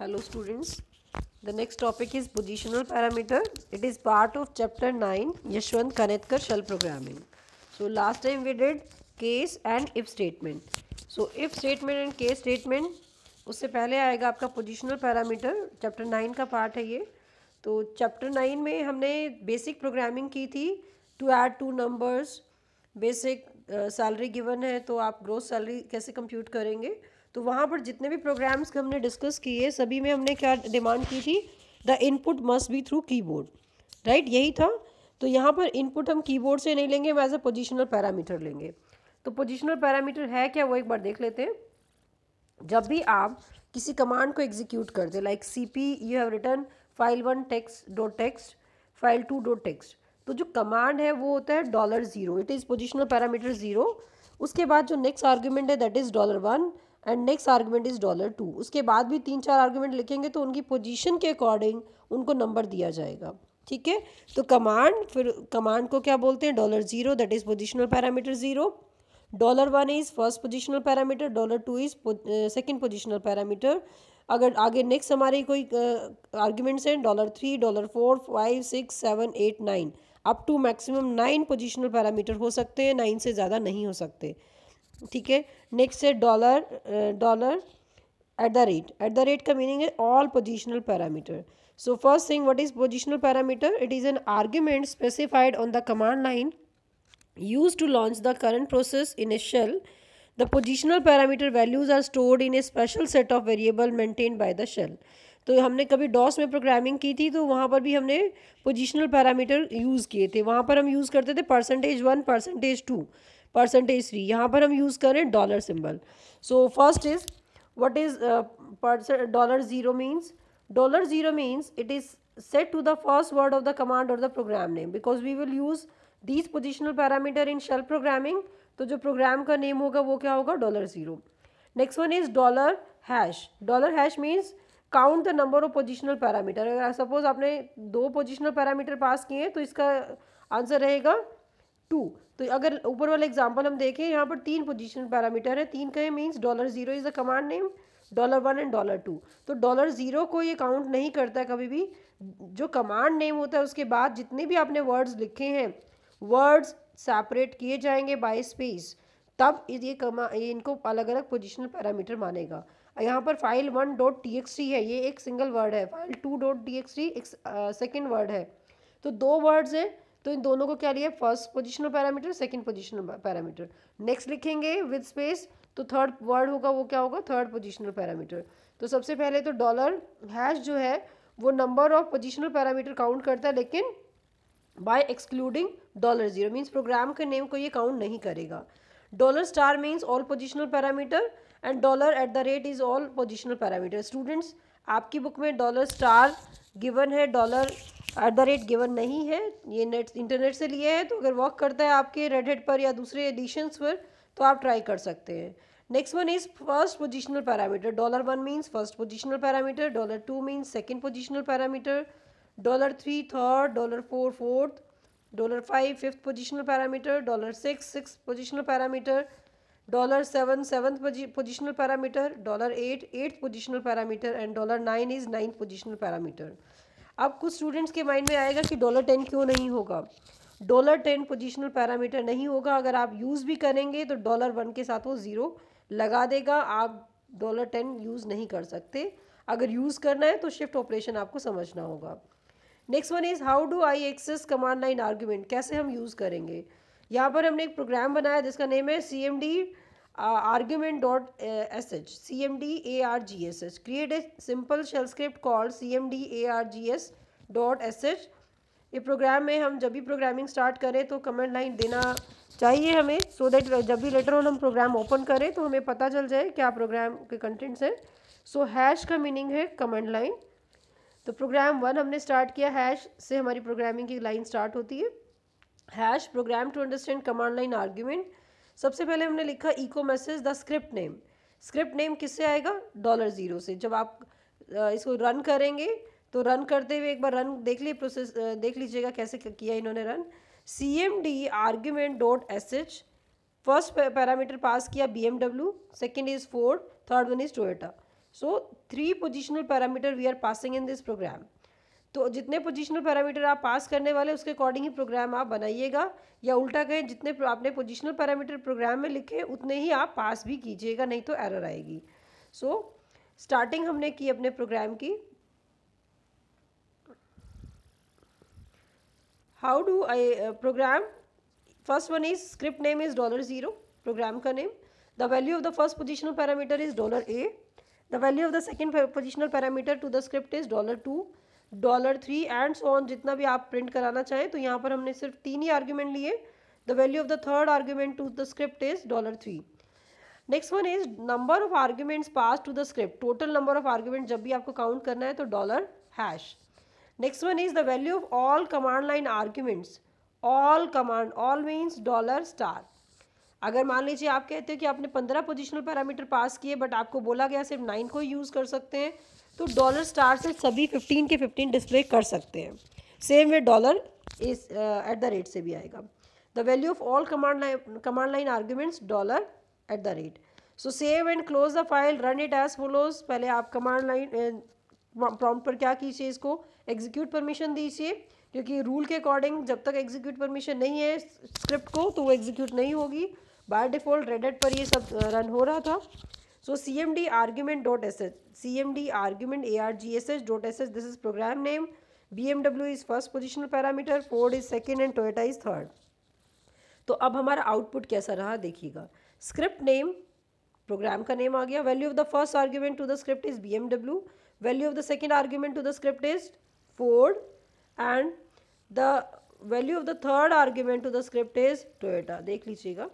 hello students the next topic is positional parameter it is part of chapter nine Yashavant Kanetkar shell programming so last time we did case and if statement so if statement and case statement उससे पहले आएगा आपका positional parameter chapter nine का part है ये तो chapter nine में हमने बेसिक प्रोग्रामिंग की थी to add two numbers basic salary given है तो आप ग्रोथ सैलरी कैसे कंप्यूट करेंगे तो वहाँ पर जितने भी प्रोग्राम्स के हमने डिस्कस किए सभी में हमने क्या डिमांड की थी the input must be through keyboard right यही था तो यहाँ पर इनपुट हम कीबोर्ड से नहीं लेंगे whereas a positional parameter लेंगे तो पोजिशनल पैरामीटर है क्या वो एक बार देख लेते हैं जब भी आप किसी कमांड को एग्जीक्यूट करते like C P you have written file one text dot text file two dot text तो जो कमांड है वो होता है dollar zero it is positional parameter zero उसके बाद जो नेक्स्ट आर्ग्यूमेंट है that is dollar one and next argument is dollar two उसके बाद भी तीन चार आर्गूमेंट लिखेंगे तो उनकी पोजीशन के अकॉर्डिंग उनको नंबर दिया जाएगा ठीक है तो कमांड फिर कमांड को क्या बोलते हैं dollar zero that is positional parameter zero dollar one is first positional parameter dollar two is second positional parameter अगर आगे नेक्स्ट हमारे कोई आर्ग्यूमेंट्स uh, हैं dollar three dollar four five six seven eight nine up to maximum nine positional parameter हो सकते हैं nine से ज़्यादा नहीं हो सकते ठीक है नेक्स्ट है dollar dollar at the rate at the rate का मीनिंग है all positional parameter so first thing what is positional parameter it is an argument specified on the command line use to launch the current process in a shell the positional parameter values are stored in a special set of variable maintain by the shell तो हमने कभी DOS में programming की थी तो वहाँ पर भी हमने पोजिशनल पैरामीटर यूज़ किए थे वहाँ पर हम यूज़ करते थे percentage one percentage two percentage three यहाँ पर हम यूज़ करें dollar symbol so first is what is dollar zero means dollar zero means it is set to the first word of the command और the program name because we will use these positional parameter in shell programming तो जो program का name होगा वो क्या होगा dollar zero next one is dollar hash dollar hash means count the number of positional parameter अगर suppose आपने दो पोजिशनल पैरामीटर पास किए हैं तो इसका आंसर रहेगा टू तो अगर ऊपर वाला एग्जाम्पल हम देखें यहाँ पर तीन पोजिशन पैरामीटर है तीन कहें means dollar zero is the command name dollar one and dollar two तो डॉलर ज़ीरो को ये काउंट नहीं करता कभी भी जो कमांड नेम होता है उसके बाद जितने भी आपने वर्ड्स लिखे हैं वर्ड्स सेपरेट किए जाएंगे बाय स्पेस तब ये कमा ये इनको अलग अलग पोजिशनल पैरामीटर मानेगा यहाँ पर file one dot T X है ये एक सिंगल वर्ड है file two dot T X एक सेकेंड uh, वर्ड है तो दो वर्ड्स हैं तो इन दोनों को क्या लिया first positional parameter second positional parameter next लिखेंगे विद स्पेस तो थर्ड वर्ड होगा वो क्या होगा थर्ड पोजिशनल पैरामीटर तो सबसे पहले तो डॉलर हैश जो है वो number of positional parameter count करता है लेकिन by excluding dollar zero means program के नेम को ये काउंट नहीं करेगा dollar star means all positional parameter and dollar at the rate is all positional parameter students आपकी बुक में डॉलर स्टार गिवन है dollar at the rate given नहीं है ये नेट इंटरनेट से लिए है तो अगर वर्क करता है आपके रेड हेड पर या दूसरे एडिशंस पर तो आप ट्राई कर सकते हैं next one is first positional parameter dollar one means first positional parameter dollar two means second positional parameter dollar three third dollar four fourth dollar five fifth positional parameter dollar six six positional parameter dollar seven seventh positional parameter dollar eight eighth positional parameter and dollar nine is ninth positional parameter अब कुछ students के mind में आएगा कि dollar ten क्यों नहीं होगा dollar ten positional parameter नहीं होगा अगर आप यूज़ भी करेंगे तो डॉलर वन के साथ वो ज़ीरो लगा देगा आप डॉलर टेन यूज़ नहीं कर सकते अगर यूज़ करना है तो शिफ्ट ऑपरेशन आपको समझना होगा next one is how do I access command line argument कैसे हम यूज़ करेंगे यहाँ पर हमने एक प्रोग्राम बनाया जिसका नेम है C M D argument dot S S H H C M D A A R G create simple shell script call C M D A R G S dot S H ये program में हम जब भी programming start करें तो comment line देना चाहिए हमें सो so दैट जब भी लेटर ऑन हम प्रोग्राम ओपन करें तो हमें पता चल जाए क्या प्रोग्राम के कंटेंट्स हैं सो हैश का मीनिंग है कमेंट लाइन तो प्रोग्राम वन हमने स्टार्ट किया हैश से हमारी प्रोग्रामिंग की लाइन स्टार्ट होती है hash program to understand command line argument सबसे पहले हमने लिखा echo message the script name script name किससे आएगा डॉलर ज़ीरो से जब आप इसको रन करेंगे तो रन करते हुए एक बार रन देख लिए प्रोसेस देख लीजिएगा कैसे किया इन्होंने run C M D argument dot S H first parameter pass किया B M W second is Ford third one is Toyota so three positional parameter we are passing in this program तो जितने positional parameter आप पास करने वाले उसके according ही programme आप बनाइएगा या उल्टा कहें जितने आपने पोजिशनल पैरामीटर प्रोग्राम में लिखे उतने ही आप पास भी कीजिएगा नहीं तो एरर आएगी सो स्टार्टिंग हमने की अपने प्रोग्राम की how do I program first one is script name is dollar zero program का name the value of the first positional parameter is dollar A the value of the second positional parameter to the script is dollar two dollar three and so on जितना भी आप print कराना चाहें तो यहाँ पर हमने सिर्फ तीन ही आर्ग्यूमेंट लिए the value of the third argument to the script is dollar three next one is number of arguments pass to the script total number of argument जब भी आपको काउंट करना है तो dollar hash next one is the value of all command line arguments all command all means dollar star अगर मान लीजिए आप कहते हो कि आपने पंद्रह पोजिशनल पैरामीटर पास किए बट आपको बोला गया सिर्फ नाइन को यूज़ कर सकते हैं तो डॉलर स्टार से सभी फिफ्टीन के फिफ्टीन डिस्प्ले कर सकते हैं सेम वे डॉलर इस एट द रेट से भी आएगा the value of all command line command line arguments dollar at the rate so save and close the file run it as follows पहले आप command line prompt पर क्या कीजिए इसको एग्जीक्यूट परमिशन दीजिए क्योंकि रूल के अकॉर्डिंग जब तक एग्जीक्यूट परमिशन नहीं है स्क्रिप्ट को तो वो एग्जीक्यूट नहीं होगी बाय डिफ़ॉल्ट रेडेट पर ये सब रन uh, हो रहा था so C C M M D D argument argument dot S H A R G S H dot S H this is program name B M W is first positional parameter Ford is second and Toyota is third तो अब हमारा output कैसा रहा देखिएगा script name program का name आ गया value of the first argument to the script is B M W value of the second argument to the script is Ford and the value of the third argument to the script is Toyota देख लीजिएगा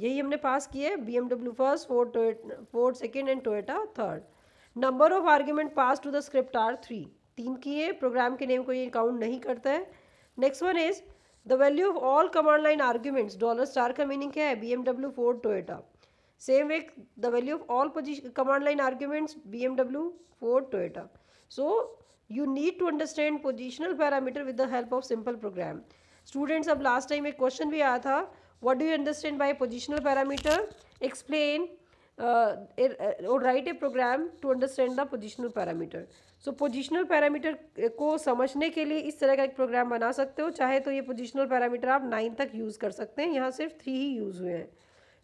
यही हमने pass किया है B M W first to Ford second and Toyota third number of argument pass to the script are three तीन की है programme के नेम को ये काउंट नहीं करता है next one is the value of all command line arguments dollar star का मीनिंग क्या है B M W Ford Toyota same way the value of all command line arguments B M W Ford Toyota so you need to understand positional parameter with the help of simple program students अब last time एक question भी आया था what do you understand by positional parameter explain uh, er, er, or write a program to understand the positional parameter so positional parameter को समझने के लिए इस तरह का एक प्रोग्राम बना सकते हो चाहे तो ये पोजिशनल पैरामीटर आप नाइन तक यूज़ कर सकते हैं यहाँ सिर्फ थ्री ही यूज़ हुए हैं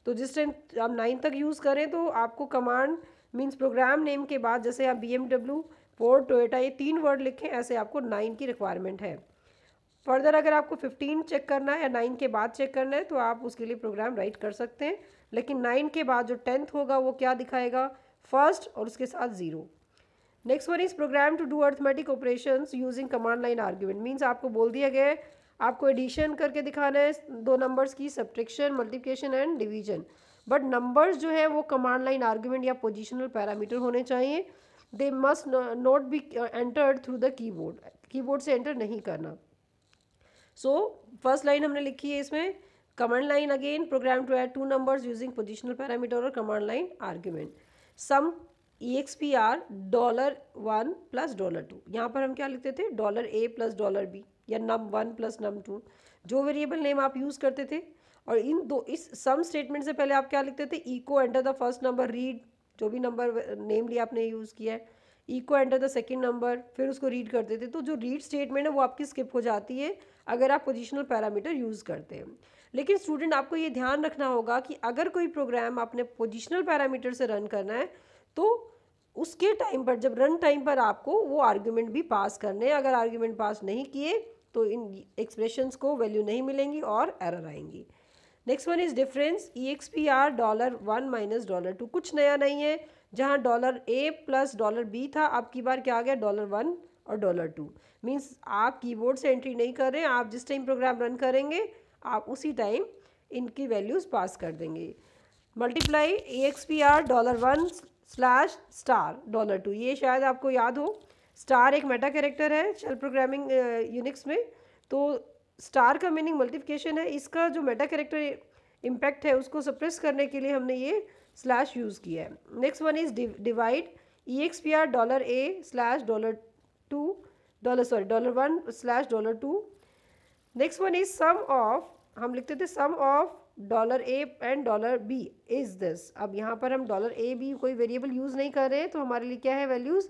तो जिस टाइम आप नाइन तक यूज़ करें तो आपको कमांड मीन्स प्रोग्राम नेम के बाद जैसे आप B M W Ford Toyota ये तीन वर्ड लिखें ऐसे आपको नाइन की रिक्वायरमेंट है फर्दर अगर आपको फिफ्टीन चेक करना है या नाइन के बाद चेक करना है तो आप उसके लिए प्रोग्राम राइट कर सकते हैं लेकिन नाइन के बाद जो टेंथ होगा वो क्या दिखाएगा फर्स्ट और उसके साथ zero next one is program to do arithmetic operation using command line argument means आपको बोल दिया गया है आपको एडिशन करके दिखाना है दो नंबर्स की subtraction multiplication and division but numbers जो है वो कमांड लाइन आर्ग्यूमेंट या पोजिशनल पैरामीटर होने चाहिए they must not be entered through the keyboard keyboard से एंटर नहीं करना सो फर्स्ट लाइन हमने लिखी है इसमें command line again program to add two numbers using positional parameter और command line argument sum E X P R dollar one plus dollar two यहाँ पर हम क्या लिखते थे dollar A plus dollar B या num one plus num two जो variable name आप यूज़ करते थे और इन दो इस सम स्टेटमेंट से पहले आप क्या लिखते थे echo enter the first number read जो भी नंबर नेम लिया आपने यूज़ किया है echo enter the second number फिर उसको रीड करते थे तो जो रीड स्टेटमेंट है वो आपकी स्किप हो जाती है अगर आप पोजिशनल पैरामीटर यूज़ करते हैं लेकिन स्टूडेंट आपको ये ध्यान रखना होगा कि अगर कोई प्रोग्राम आपने पोजिशनल पैरामीटर से रन करना है तो उसके टाइम पर जब रन टाइम पर आपको वो आर्ग्यूमेंट भी पास करने हैं अगर आर्ग्यूमेंट पास नहीं किए तो इन एक्सप्रेशंस को वैल्यू नहीं मिलेंगी और एरर आएंगी next one is difference E X P R dollar one minus dollar two कुछ नया नहीं है जहाँ dollar A plus dollar B था अब की बार क्या आ गया डॉलर वन और डॉलर टू मीन्स आप कीबोर्ड से एंट्री नहीं कर रहे हैं आप जिस टाइम प्रोग्राम रन करेंगे आप उसी टाइम इनकी वैल्यूज़ पास कर देंगे multiply E X P R dollar one slash star dollar two ये शायद आपको याद हो स्टार एक मेटा कैरेक्टर है शेल प्रोग्रामिंग यूनिक्स में तो स्टार का मीनिंग मल्टीप्लिकेशन है इसका जो मेटा कैरेक्टर इम्पैक्ट है उसको सप्रेस करने के लिए हमने ये स्लैश यूज़ किया है next one is divide E X P R dollar A slash dollar two dollar sorry dollar one slash dollar two next one is sum of हम लिखते थे sum of dollar A and dollar B is this अब यहाँ पर हम dollar A B कोई variable use नहीं कर रहे हैं तो हमारे लिए क्या है values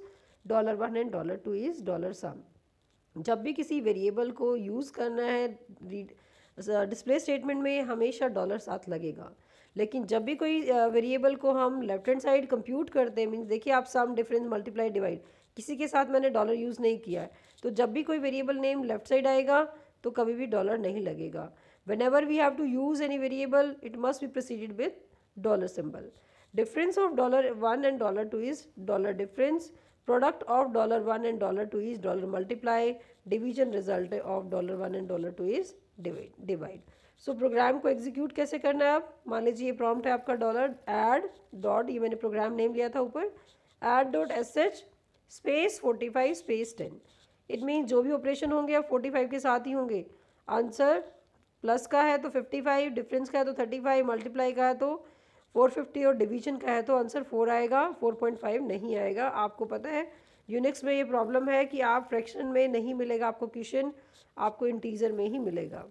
dollar one and dollar two is dollar sum जब भी किसी वेरिएबल को यूज़ करना है डिस्प्ले स्टेटमेंट में हमेशा डॉलर साथ लगेगा लेकिन जब भी कोई वेरिएबल को हम लेफ्ट हैंड साइड कंप्यूट करते हैं मीन्स देखिए आप सम डिफरेंस मल्टीप्लाई डिवाइड किसी के साथ मैंने डॉलर यूज़ नहीं किया है तो जब भी कोई वेरिएबल नेम लेफ्ट साइड आएगा तो कभी भी डॉलर नहीं लगेगा whenever we have to use any variable it must be proceeded with dollar symbol difference of dollar one and dollar two is dollar difference product of dollar one and dollar two is dollar multiply division result of dollar one and dollar two is divide so program को execute कैसे करना है आप मान लीजिए ये prompt है आपका डॉलर एड डॉट ये मैंने प्रोग्राम नेम लिया था ऊपर add dot S H space forty five space ten it mean जो भी ऑपरेशन होंगे आप फोर्टी फाइव के साथ ही होंगे आंसर प्लस का है तो फिफ्टी फाइव डिफरेंस का है तो थर्टी फाइव मल्टीप्लाई का है तो फोर फिफ्टी और डिवीजन का है तो आंसर फोर आएगा फोर पॉइंट फाइव नहीं आएगा आपको पता है यूनिक्स में ये प्रॉब्लम है कि आप फ्रैक्शन में नहीं मिलेगा आपको क्वेश्चन आपको इंटीजर में ही मिलेगा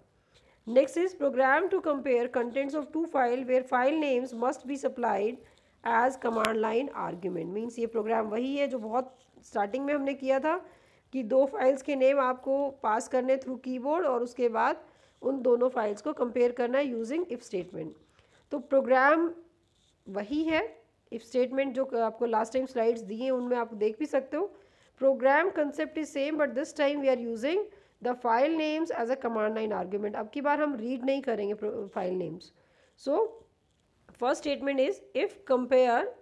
next is program to compare contents of two file where file names must be supplied as command line argument means ये प्रोग्राम वही है जो बहुत स्टार्टिंग में हमने किया था कि दो फाइल्स के नेम आपको पास करने थ्रू की बोर्ड और उसके बाद उन दोनों फाइल्स को कंपेयर करना है यूजिंग इफ़ स्टेटमेंट तो प्रोग्राम वही है इफ़ स्टेटमेंट जो आपको लास्ट टाइम स्लाइड्स दिए हैं उनमें आप देख भी सकते हो program concept is same but this time we are using the file names as a command line argument अब की बार हम रीड नहीं करेंगे file names so first statement is if compare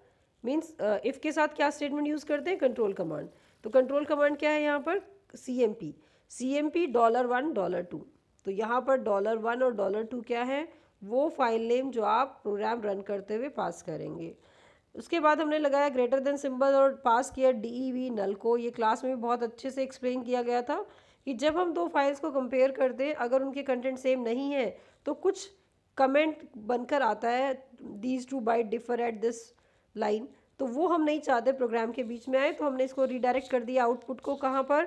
means if के साथ क्या स्टेटमेंट यूज़ करते हैं कंट्रोल कमांड तो कंट्रोल कमांड क्या है यहाँ पर C M P C M P dollar one dollar two तो यहाँ पर डॉलर वन और डॉलर टू क्या है वो फाइल नेम जो आप प्रोग्राम रन करते हुए पास करेंगे उसके बाद हमने लगाया ग्रेटर देन सिंबल और पास किया डी ई वी नल को ये क्लास में भी बहुत अच्छे से एक्सप्लेन किया गया था कि जब हम दो फाइल्स को कंपेयर करते हैं अगर उनके कंटेंट सेम नहीं है तो कुछ कमेंट बनकर आता है these two byte differ at this line तो वो हम नहीं चाहते प्रोग्राम के बीच में आए तो हमने इसको रिडायरेक्ट कर दिया आउटपुट को कहाँ पर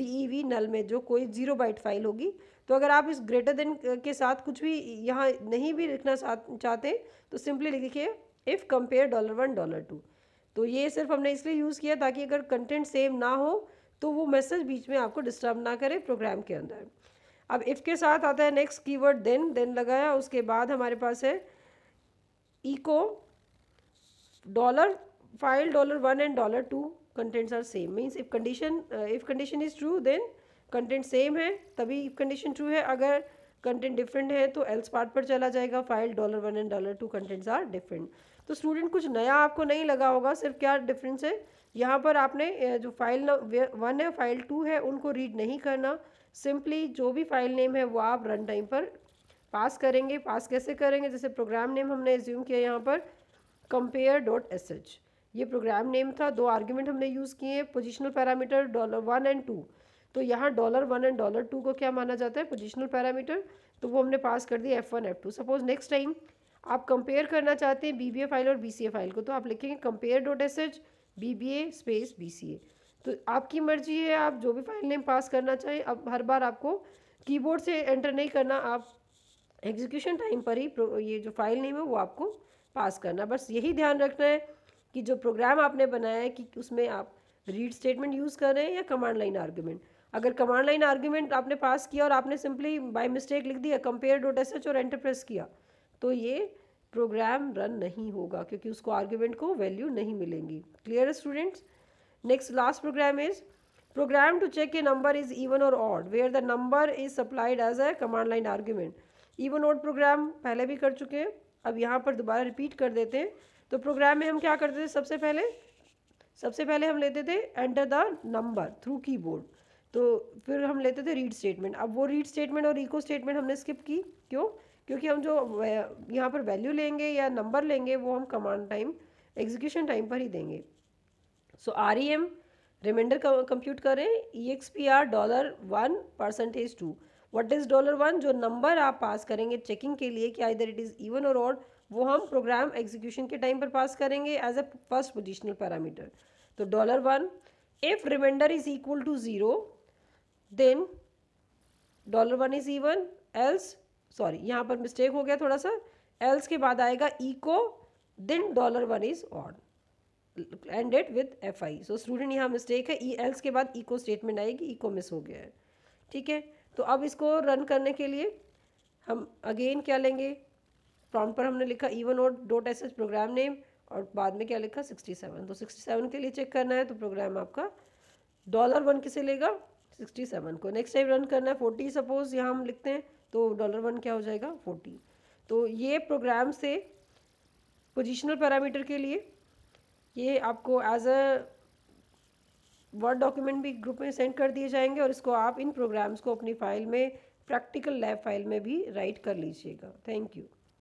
डी नल e में जो कोई जीरो बाइट फाइल होगी तो अगर आप इस ग्रेटर देन के साथ कुछ भी यहाँ नहीं भी लिखना चाहते तो सिंपली लिखिए if compare dollar one dollar two तो ये सिर्फ हमने इसलिए यूज़ किया ताकि अगर कंटेंट सेम ना हो तो वो मैसेज बीच में आपको डिस्टर्ब ना करे प्रोग्राम के अंदर अब इफ़ के साथ आता है नेक्स्ट कीवर्ड देन देन लगाया उसके बाद हमारे पास है echo dollar file dollar one and dollar two contents are same means if condition if condition is true then content same है तभी इफ़ कंडीशन ट्रू है अगर कंटेंट डिफरेंट है तो एल्स पार्ट पर चला जाएगा file dollar one and dollar two contents are different तो स्टूडेंट कुछ नया आपको नहीं लगा होगा सिर्फ क्या डिफरेंस है यहाँ पर आपने जो फाइल वन है फाइल टू है उनको रीड नहीं करना सिंपली जो भी फाइल नेम है वो आप रन टाइम पर पास करेंगे पास कैसे करेंगे जैसे प्रोग्राम नेम हमने एज्यूम किया यहाँ पर कंपेयर डॉट एस एच ये प्रोग्राम नेम था दो आर्ग्यूमेंट हमने यूज़ किए हैं positional parameter dollar one and two तो यहाँ dollar one and dollar two को क्या माना जाता है पोजिशनल पैरामीटर तो वो हमने पास कर दिया F one F two suppose next time आप कंपेयर करना चाहते हैं बीबीए फाइल और बीसीए फाइल को तो आप लिखेंगे compare dot S H space BCA तो आपकी मर्जी है आप जो भी फाइल नेम पास करना चाहें अब हर बार आपको कीबोर्ड से एंटर नहीं करना आप एग्जीक्यूशन टाइम पर ही ये जो फाइल नेम है वो आपको पास करना बस यही ध्यान रखना है कि जो प्रोग्राम आपने बनाया है कि उसमें आप रीड स्टेटमेंट यूज़ कर रहे हैं या कमांड लाइन आर्ग्यूमेंट अगर कमांड लाइन आर्ग्यूमेंट आपने पास किया और आपने सिंपली बाय मिस्टेक लिख दिया कंपेयर डॉट एस एच और एंटर प्रेस किया तो ये प्रोग्राम रन नहीं होगा क्योंकि उसको आर्ग्यूमेंट को वैल्यू नहीं मिलेंगी clear students next last program is program to check a number is even और odd where the number is supplied as a command line argument even odd program पहले भी कर चुके हैं अब यहाँ पर दोबारा रिपीट कर देते हैं तो प्रोग्राम में हम क्या करते थे सबसे पहले सबसे पहले हम लेते थे enter the number through keyboard तो फिर हम लेते थे रीड स्टेटमेंट अब वो रीड स्टेटमेंट और इको स्टेटमेंट हमने स्किप की क्यों क्योंकि हम जो यहाँ पर वैल्यू लेंगे या नंबर लेंगे वो हम कमांड टाइम एग्जीक्यूशन टाइम पर ही देंगे so R E M reminder compute करें E X P R dollar one percentage two what is dollar one जो नंबर आप पास करेंगे चेकिंग के लिए कि आइदर इट इज़ इवन और ऑड वो हम प्रोग्राम एग्जीक्यूशन के टाइम पर पास करेंगे as a first positional parameter तो dollar one if reminder is equal to zero then dollar one is even else sorry यहाँ पर मिस्टेक हो गया थोड़ा सा एल्स के बाद आएगा इको दिन dollar one is odd ended with F I so student यहाँ मिस्टेक है ई e, एल्स के बाद इको स्टेटमेंट आएगी इको मिस हो गया है ठीक है तो अब इसको रन करने के लिए हम अगेन क्या लेंगे प्रॉम्प्ट पर हमने लिखा ई वन और dot S H program name और बाद में क्या लिखा सिक्सटी सेवन तो सिक्सटी सेवन के लिए चेक करना है तो प्रोग्राम आपका डॉलर वन किसे लेगा सिक्सटी सेवन को नेक्स्ट टाइम रन करना है फोर्टी सपोज यहाँ हम लिखते हैं तो डॉलर वन क्या हो जाएगा फोर्टी तो ये प्रोग्राम से पोजिशनल पैरामीटर के लिए ये आपको एज अ वर्ड डॉक्यूमेंट भी ग्रुप में सेंड कर दिए जाएंगे और इसको आप इन प्रोग्राम्स को अपनी फ़ाइल में प्रैक्टिकल लैब फाइल में भी राइट कर लीजिएगा थैंक यू